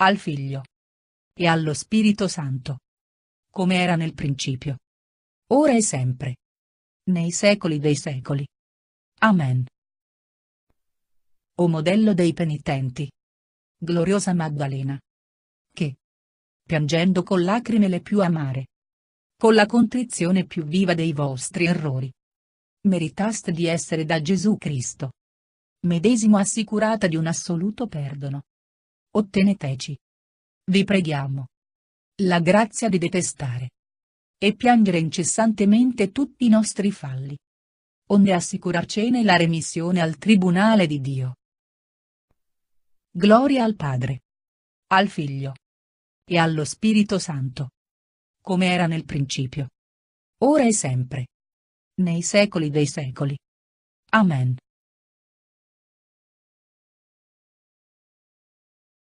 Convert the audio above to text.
al Figlio e allo Spirito Santo. Come era nel principio. Ora e sempre. Nei secoli dei secoli. Amen. O modello dei penitenti. Gloriosa Maddalena. Che, piangendo con lacrime le più amare, con la contrizione più viva dei vostri errori, meritaste di essere da Gesù Cristo medesimo assicurata di un assoluto perdono otteneteci. Vi preghiamo. La grazia di detestare. E piangere incessantemente tutti i nostri falli. Onde assicurarcene la remissione al Tribunale di Dio. Gloria al Padre. Al Figlio. E allo Spirito Santo. Come era nel principio. Ora e sempre. Nei secoli dei secoli. Amen.